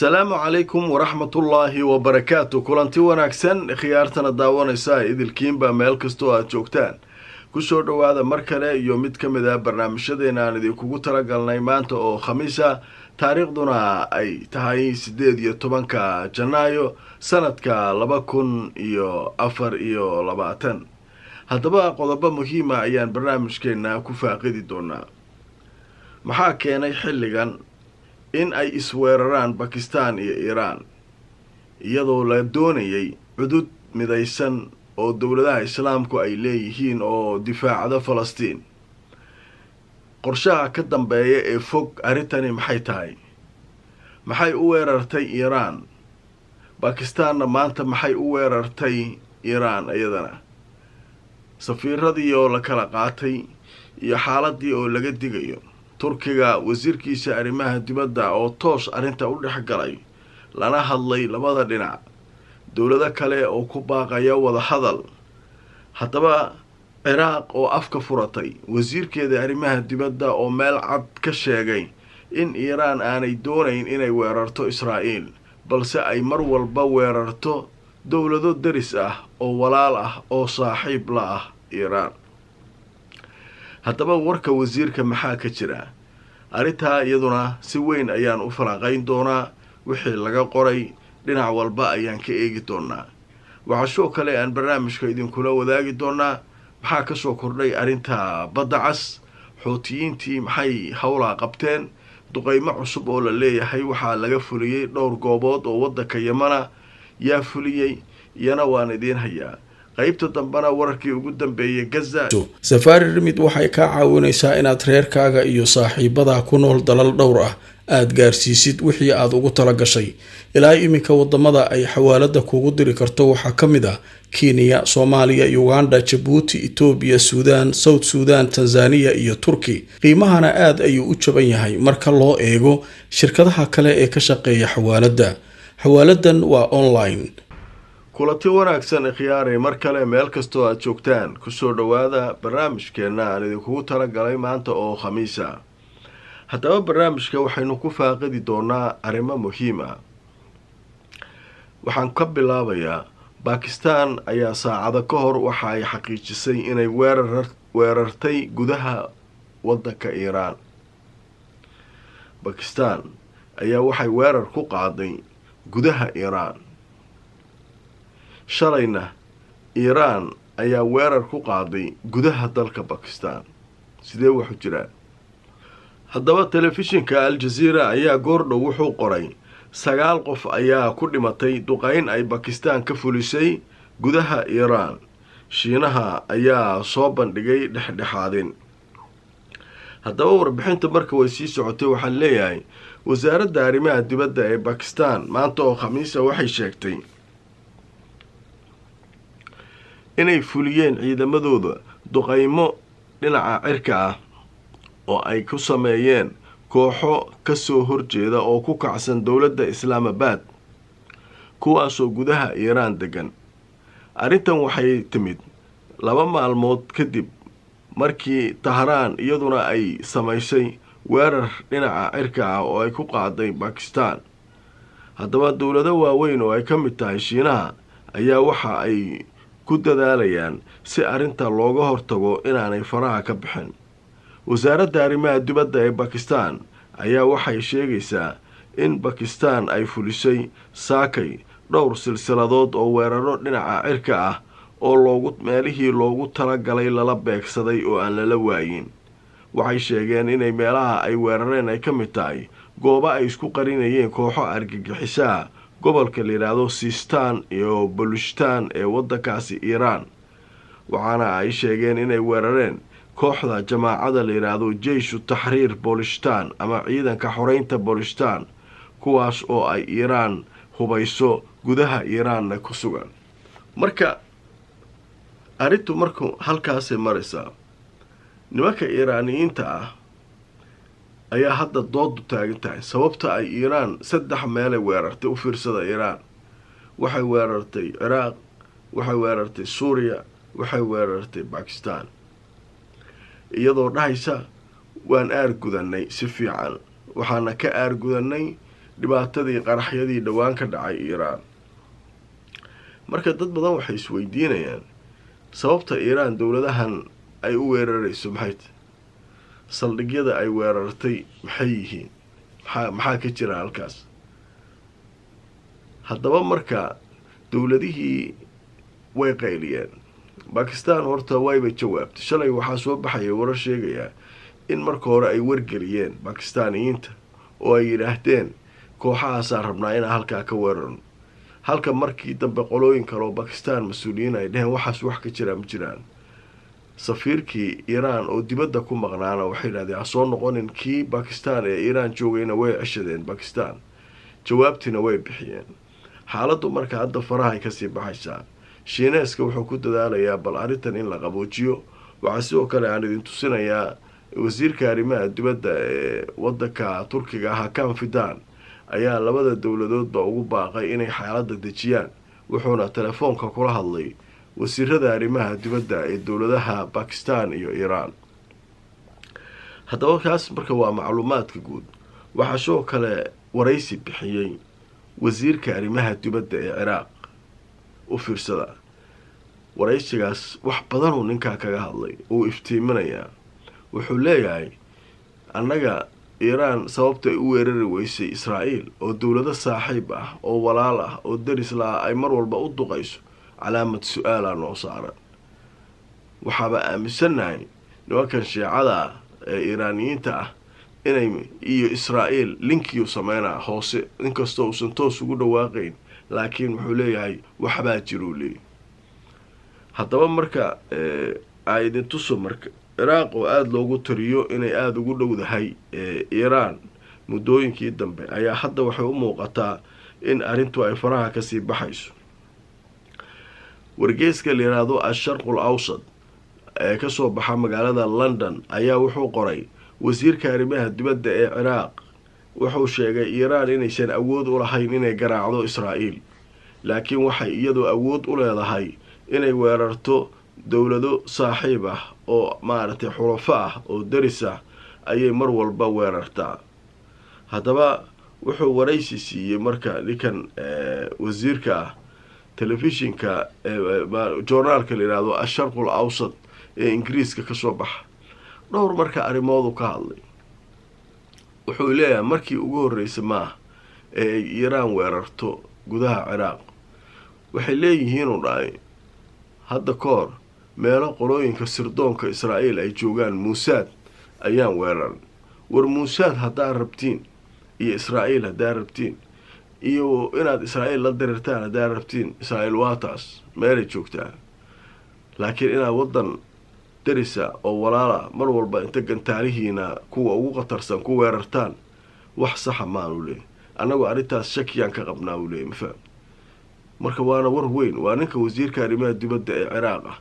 asalaamu calaykum waraxmatullaahi wabarakaatu kulanti wanaagsan khiyaartana daawanaysa idilkiinba meel kastoo aad joogtaan ku soo dhowaada mar kale iyo mid ka mid ah barnaamijyadeena aan idinkugu talagalnay maanta oo khamiisa taariikhduna ay tahay siddeed iyo tobanka janaayo sanadka laba kun iyo afar iyo labaatan haddaba qodobo muhiima ah ayaan barnaamijkeenna ku faaqidi doonaa maxaa keenay xilligan in ay isweeraraan bakistan iyo iiraan iyadoo la doonayay cudud midaysan oo dowladaha islaamku ay leeyihiin oo difaacda falastiin qorshaha ka dambeeya ee fog arrintani maxay tahay maxay u weerartay iiraan bakistaanna maanta maxay u weerartay iiraan iyadana safiiradii oo la kala qaatay iyo xaaladii oo laga digayo turkiga wasiirkiisa arrimaha dibadda oo toos arrinta u dhex galay lana hadlay labada dhinac dowlado kale oo ku baaqaya wada hadal haddaba ciraaq oo afka furatay wasiirkeeda arrimaha dibadda oo meel cad ka sheegay in iiraan aanay doonayn inay weerarto israa'iil balse ay mar walba weerarto dowlado deris ah oo walaal ah oo saaxiib la ah iiraan haddaba warka wasiirka maxaa ka jira arrintaa iyaduna si weyn ayaan u falanqayn doonaa wixii laga qoray dhinac walba ayaan ka eegi doonaa waxashoo kale aan barnaamijka idinkula wadaagi doonaa maxaa ka soo kordhay arrinta badda cas xootiyiintii maxay howlaa qabteen duqaymo cusub oo la leeyahay waxaa laga fuliyey dhowr goobood oo waddanka yemana yaa fuliyey iyana waan idiin hayaa qaybta dambana wararkii ugu dambeeyey gaza safaari rimid waxay kaa caawinaysaa inaad reerkaaga iyo saaxiibada ku nool dalal dhowr ah aad gaarsiisid wixii aad ugu tala gashay ilaa iminka wadamada ay xawaalada kuugu diri karto waxaa ka mid ah kenya soomaaliya uganda jabuuti etoobiya suudan south suudan tanzaniya iyo turki qiimahana aad ayuu u jaban yahay marka loo eego shirkadaha kale ee ka shaqeeya xawaaladda xawaaladan waa online kulanti wanaagsan ikhiyaari mar kale meel kastoo aad joogtaan kusoo dhowaada barnaamijkeenna aan idinkugu talagalay maanta oo khamiisa haddaba barnaamijka waxaynu ku faaqidi doonaa arrimo muhiim ah waxaan ka bilaabayaa baakistan ayaa saacado ka hor waxa ay xaqiijisay inay weerartay gudaha wadanka iiraan bakistaan ayaa waxay weerar ku qaaday gudaha iiraan shalayna iiraan ayaa weerar ku qaaday gudaha dalka bakistan sidee waxu jiraa haddaba telefishinka al-jaziira ayaa goordhow wuxuu qoray sagaal qof ayaa ku dhimatay duqayn ay bakistan ka fulisay gudaha iiraan shiinaha ayaa soo bandhigay dhexdhexaadin haddaba warbixinta marka way sii socotay waxaan leeyahay wasaaradda arrimaha dibadda ee bakistan maanta oo khamiisa waxay sheegtay inay fuliyeen ciidamadooda duqaymo dhinaca cirka ah oo ay ku sameeyeen kooxo ka soo horjeeda oo ku kacsan dowladda islaamabaad kuwaasoo gudaha iiraan degan arrintan waxay timid laba maalmood kadib markii tahraan iyaduna ay samaysay weerar dhinaca cirka ah oo ay ku qaaday bakistan haddaba dowlado waaweyn oo ay ka mid tahay shiinaha ayaa waxa ay ku dadaalayaan si arrinta looga hortago inaanay faraha ka bixin wasaaradda arrimaha dibadda ee bakistan ayaa waxay sheegaysaa in bakistan ay fulisay saakay dhowr silsiladood oo weeraro dhinaca cirka ah oo loogu meelihii loogu tala galay lala beegsaday oo aan lala waayin waxay sheegeen inay meelaha ay weerareen ay ka mid tahay goobo ay isku qarinayeen kooxo argagixisaha gobolka layidhaahdo sistan iyo balushtan ee waddankaasi iiraan waxaana ay sheegeen inay weerareen kooxda jamaacada layidhaahdo jeishu taxriir boolistan ama ciidanka xoreynta boolistan kuwaas oo ay iiraan hubayso gudaha iiraanna ku sugan marka arrintu marku halkaasay maraysaa nimanka iiraaniyiinta ah ayaa hadda doodu taagan tahay sababta ay iiraan saddex meelay weerartay u fiirsada iiraan waxay weerartay ciraaq waxay weerartay suuriya waxay weerartay bakistan iyadoo dhahaysa waan aar aargudannay si fiican waxaana ka aar gudannay dhibaatadii qaraxyadii dhowaan ka dhacay iiraan marka dad badan waxay isweydiinayaan sababta iiraan dowladahan ay u weerarayso maxayta saldhigyada ay weerartay maxay yihiin maxaa ka jira halkaas haddaba marka dowladihii way qayliyeen bakistan horta wayba jawaabtay shalay waxaa soo baxaya warar sheegaya in marka hore ay wargeliyeen bakistaaniyiinta oo ay yidhaahdeen kooxahaasaan rabnaa inaan halkaa ka weerarno halka markii dambe qolooyin kale oo bakistaan mas-uuliyiin ay dhaheen waxaas wax ka jiraa ma jiraan safiirkii iiraan oo dibadda ku maqnaana waxay yidhahdeen ha soo noqonin kii bakistan ee iiraan joogayna way ceshadeen bakistan jawaabtiina way bixiyeen xaaladdu marka hadda faraha ay kasii baxaysaa shiineeska wuxuu ku dadaalayaa bal arrintan in la qaboojiyo waxaa sidoo kale aan idin tusinayaa wasiirka arrimaha dibadda ee wadanka turkiga ah hakan fidan ayaa labada dowladoodba ugu baaqay inay xaaladda dejiyaan wuxuuna telefoonka kula hadlay wasiirada arrimaha dibadda ee dowladaha baakistan iyo iiraan haddaba kaas marka waa macluumaadka guud waxaa sidoo kale waraysi bixiyey wasiirka arrimaha dibadda ee ciraaq u fiirsada waraysigaas wax badanuu ninkaa kaga hadlay uu iftiiminayaa wuxuu leeyahay annaga iiraan sababta ay u weerari weysay israa'iil oo dowlado saaxiib ah oo walaal ah oo daris la ah ay mar walba u duqayso calaamad su-aala noo saaran waxaaba aaminsannahay nimankan shiicada ah ee iiraaniyiinta ah inay iyo israa'iil linkiiu sameynaa hoose inkastoo uusan toos ugu dhawaaqayn laakiin wuxuu leeyahay waxbaa jiruu leeyay haddaba marka a idintuso marka ciraaq oo aada loogu tiriyo inay aada ugu dhowdahay iiraan muddooyinkii dambe ayaa hadda waxay u muuqataa in arrintu ay faraha kasii baxayso wargeyska la yidhaahdo asharqul awsad ee kasoo baxa magaalada london ayaa wuxuu qoray wasiirka arrimaha dibadda ee ciraaq wuxuu sheegay iiraan inaysan awood u lahayn inay garaacdo israa'iil laakiin waxay iyadu awood u leedahay inay weerarto dowlado saaxiib ah oo maaragtay xulafo ah oo deris ah ayay mar walba weerartaa haddaba wuxuu waraysi siiyey marka ninkan wasiirka ah telefishinka eh, eh, journaalka la yidhaahdo asharqul awsad ee ingiriiska kasoo baxa dhowr marka arrimoodu ka hadlay wuxuu leeyahay markii ugu horreysay maah ee ay iiraan weerarto gudaha ciraaq waxay leeyihiinuu dhahay hadda ka meelo qolooyinka sirdoonka israa'iil ay joogaan muusaad ayaan weeraran war muusaad haddaad rabtiin iyo israa'iil haddaa rabtiin iyo inaad israa'iil la dirirtaan haddaa rabtiin israa'iil waa taas meelay joogtaa laakiin inaad waddan darisa oo walaala mar walba inta gantaalihiina kuwa ugu qatarsan ku weerartaan wax saxa maanu leey annagu arrintaas shakiyaan ka qabnaa uu leey mafaham marka waana war weyn waa ninka wasiirka arrimaha dibadda ee ciraaq ah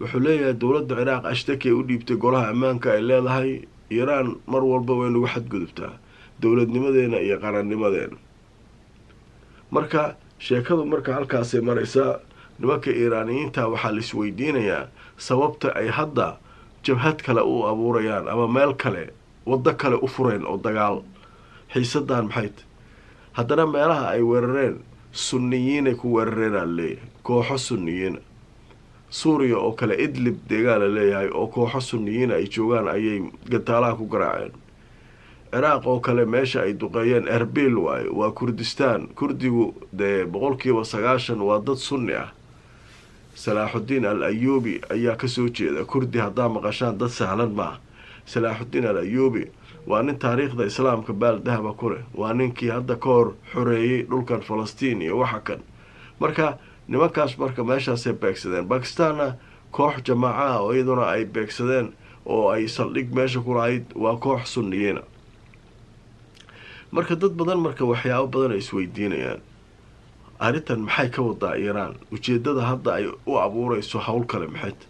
wuxuu leeyahay dowladda ciraaq ashtakey u dhiibtay golaha ammaanka ay leedahay iiraan mar walba way nagu xadgudubtaa dowladnimadeena iyo qarannimadeena marka sheekadu marka halkaasay maraysaa nimanka iiraaniyiinta waxaa la isweydiinayaa sababta ay hadda jabhad kale u abuurayaan ama meel kale waddo kale u fureen oo dagaal xiisadan maxayta haddana meelaha ay weerareen sunniyiinay ku weerareenaa laleeyahay kooxo sunniyiina suuriya oo kale idlib deegaan la leeyahay oo kooxo sunniyiina ay joogaan ayay gataalaha ku garaaceen ciraaq oo kale meesha ay duqeeyeen erbiil waay waa kurdistaan kurdigu dee boqolkiiba sagaashan waa dad sunni ah salaaxudiin al ayuubi ayaa kasoo jeeda kurdi haddaa maqashaan dad sahlan maah salaaxudiin al ayuubi waa nin taariikhda islaamka baal dahaba ku leh waa ninkii hadda ka hor xoreeyey dhulkan falastiin iyo waxa kan marka nimankaas marka meeshaasay beegsadeen bakistaanna koox jamaaca ah oo iyaduna ay beegsadeen oo ay saldhig meesha ku lahayd waa koox sunniyiina marka dad badan marka waxyaabo badan ay isweydiinayaan arrintan maxay ka wadaa iiraan ujeedada hadda ay u abuureyso howl kale maxayt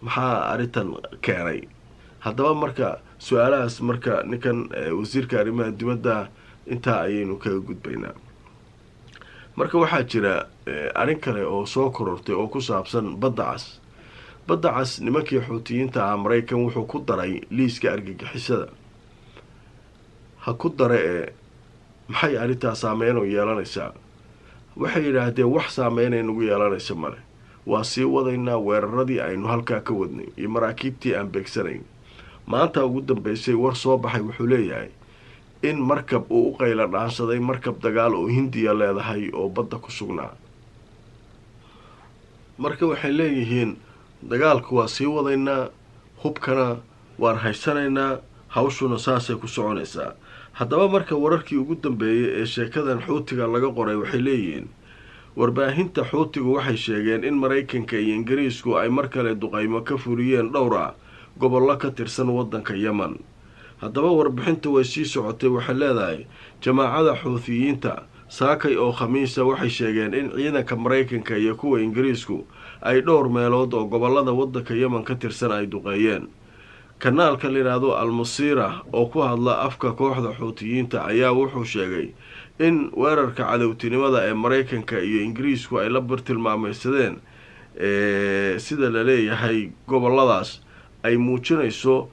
maxaa arrintan keenay haddaba marka su-aalahaas marka ninkan eh, wasiirka arrimaha dibadda intaa ayaynu kaga gudbaynaa marka waxaa jira eh, arrin kale oo soo korortay oo ku saabsan badda cas badda cas nimankii xuutiyiinta ah maraykan wuxuu ku daray liiska argagixisada ha ku dare ee eh, maxay arrintaa saameynu yeelanaysaa waxay yidhaahdeen wax saameynay nagu yeelanaysa male waa sii wadaynaa weeraradii aynu halkaa ka wadnay iyo maraakiibtii aan beegsanayn maanta ugu dambeysay war soo baxay wuxuu leeyahay in markab uu u qayla dhaansaday markab dagaal oo hindiya leedahay oo badda ku sugnaa marka waxay leeyihiin dagaalku waa sii wadaynaa hubkana waan haysanaynaa hawshuna saasay ku soconaysaa haddaba marka wararkii ugu dambeeyey ee sheekadan xuutiga laga qoray waxay leeyihiin warbaahinta xuutigu waxay sheegeen in maraykanka iyo ingiriisku ay mar kale duqaymo ka furiyeen dhowra ah, gobollo ka tirsan waddanka yeman haddaba warbixintu way sii socotay waxay leedahay jamaacada xuutiyiinta saakay oo khamiisa waxay sheegeen in ciidanka maraykanka iyo kuwa ingiriisku ay dhowr meelood oo gobollada waddanka yeman ka tirsan ay duqeeyeen kanaalka layidhaahdo almasiira oo ku hadla afka kooxda xuutiyiinta ayaa wuxuu sheegay in weerarka cadowtinimada ee mareykanka iyo ingiriisku ay la bartilmaameysadeen sida la leeyahay goboladaas ay muujinayso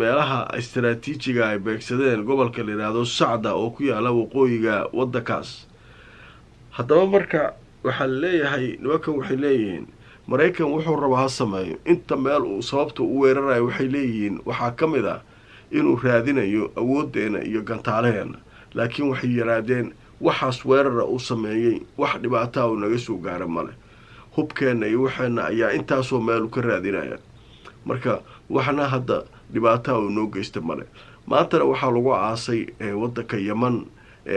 meelaha istaraatiijiga ay beegsadeen gobolka layidhaahdo sacda oo ku yaala waqooyiga waddankaas haddaba marka waxaa la leeyahay nimankan waxay leeyihiin maraykan wuxuu rabaa ha sameeyo inta meel uu sababta u weeraraya waxay leeyihiin waxaa ka mid ah inuu raadinayo awooddeenna iyo gantaalaheena laakiin waxay yaraadeen waxaas weerara uu sameeyey wax dhibaataa uu naga soo gaara male hubkeenna iyo waxeenna ayaa intaasoo meel meelu ka raadinaya marka waxna hadda dhibaataa uu noo geysta male maantana waxaa lagu aasay eh, wadanka yeman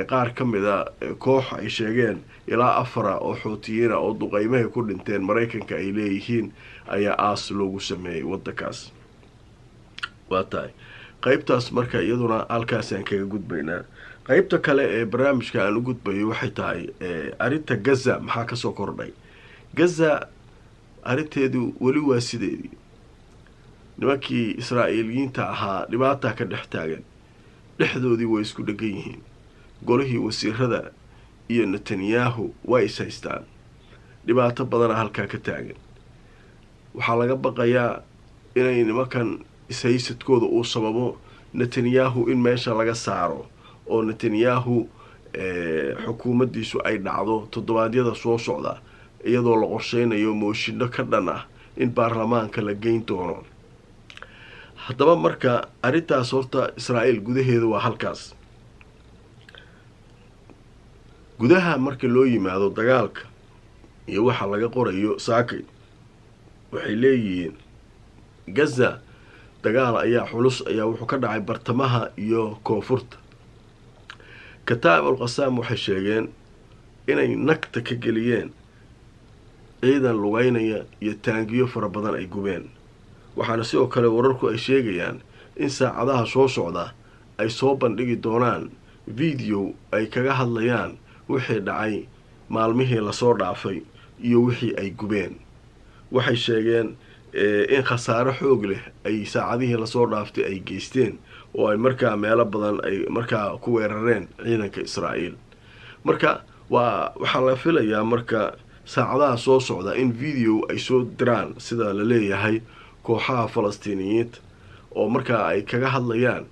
qaar ka mida koox ay sheegeen ilaa afara oo xuutiyiina oo duqeymahay ku dhinteen maraykanka ay leeyihiin ayaa aas loogu sameeyey wadankaas waa tahay qaybtaas marka iyaduna halkaasaan kaga gudbaynaa qeybta kale ee barnaamijka aan u gudbayo waxay tahay arinta gaza maxaa kasoo kordhay gaza arinteedu weli waa sideedii nimankii israa'iiliyiinta ahaa dhibaataa ka dhex taagan dhexdoodii way isku dhegan yihiin golihii wasiirada iyo netanyahu waa is haystaan dhibaato badana halkaa ka taagan waxaa laga baqayaa inay nimankan ishaysadkooda uu sababo netanyahu in meesha laga saaro oo netanyahu eh, xukuumaddiisu ay dhacdo toddobaadyada soo socda iyadoo la qorsheynayo mooshido ka dhan ah in baarlamaanka la geyn doono haddaba marka arrintaas horta israa'iil gudaheeda waa halkaas gudaha marka loo yimaado dagaalka iyo waxa laga qorayo saakay waxay leeyihiin gaza dagaal ayaa xulus ayaa wuxuu ka dhacay bartamaha iyo koonfurta kataab alqasaam waxay sheegeen inay nagta ka geliyeen ciidan lugaynaya iyo taangiyo fara badan ay gubeen waxaana sidoo kale wararku ay sheegayaan in saacadaha soo socda ay soo bandhigi doonaan video ay kaga hadlayaan wixii dhacay maalmihii lasoo dhaafay iyo wixii ay gubeen waxay sheegeen eh, in khasaare xoog leh ay saacadihii lasoo dhaaftay ay geysteen oo ay markaa meelo badan ay markaa ku weerareen ciidanka israa'iil marka waa waxaa la filayaa marka saacadaha soo socda in video ay soo diraan sida la leeyahay kooxaha falastiiniyiinta oo markaa ay kaga hadlayaan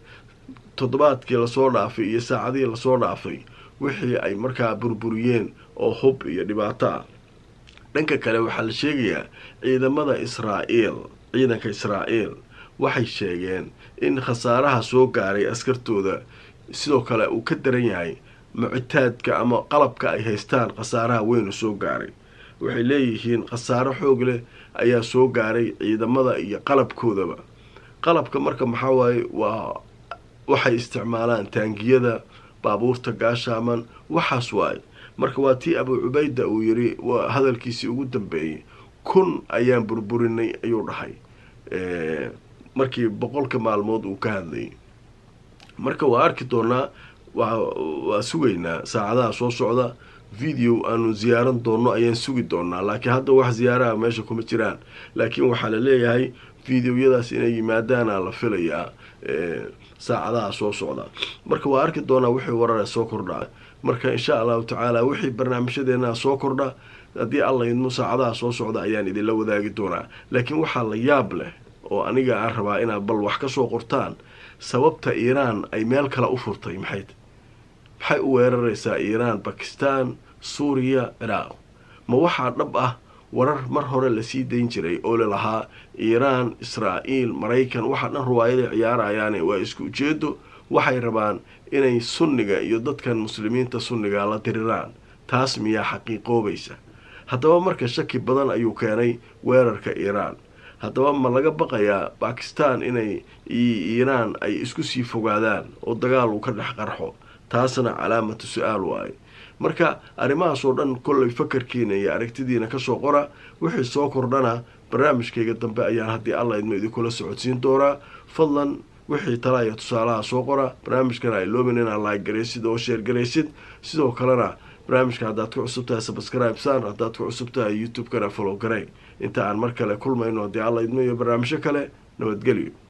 toddobaadkii lasoo dhaafay iyo saacadihii lasoo dhaafay wixii ay markaa burburiyeen oo hub iyo dhibaato ah dhanka kale waxaa la sheegayaa ciidamada israa'iil ciidanka israa'iil waxay sheegeen in khasaaraha soo gaaray askartooda sidoo kale uu ka daran yahay mucitaadka ama qalabka ay haystaan khasaaraha weynu soo gaaray waxay leeyihiin khasaaro xoog leh ayaa soo gaaray ciidamada iyo qalabkoodaba qalabka marka maxaa waaye waa waxay isticmaalaan taangiyada baabuurta gaashaaman waxaas waaye marka waa tii abuu cubayda uu yidhi waa hadalkiisii ugu dambeeyey kun ayaan burburinay ayuu dhahay markii boqolka maalmood uu ka hadlayay marka waa arki doonaa waa sugaynaa saacadaha soo socda video aanu ziyaaran doono ayaan sugi doonaa laakiin hadda wax ziyaaraha meesha kuma jiraan laakiin waxaa la leeyahay videoyadaas inay yimaadaanaa la filayaa saacadaha soo socda marka waa arki doonaa wixii warara soo kordha marka insha allahu tacaala wixii barnaamijyadeena soo kordha haddii alla idmo saacadaha soo socda ayaan idinla wadaagi doonaa laakiin waxaa la yaab leh oo aniga aan rabaa inaad bal wax kasoo qortaan sababta iiraan ay meel kale u furtay maxay maxay u weeraraysaa iiraan bakistan suuriya ciraaq ma waxaa dhab ah warar mar hore lasii dayn jiray oo lelahaa iiraan israa'iil maraykan waxa dhan ruwaayada ciyaarayaane waa isku ujeeddo waxay rabaan inay sunniga iyo dadkan muslimiinta sunniga la diriraan taas miyaa xaqiiqoobaysa haddaba marka shaki badan ayuu keenay weerarka iiraan haddaba ma laga baqayaa bakistan inay iyo iiraan ay isku sii fogaadaan oo dagaal uu ka dhex qarxo taasna calaamatu su-aal waaye marka arrimahaasoo dhan kollay fakarkiina iyo aragtidiina kasoo qora wixii soo kordhana barnaamijkayga dambe ayaan haddii alla idma idinkula socodsiin doonaa fadlan wixii tala iyo tusaalaha soo qora barnaamijkana ay loomin inaad laag garaysid oo sheergaraysid sidoo kalena barnaamijka haddaad ku cusubtahay sabaskribesaan haddaad ku cusubtahay youtube-kana folow garay inta aan mar kale kulmayno haddii alla idmo iyo barnaamijyo kale nabadgelyo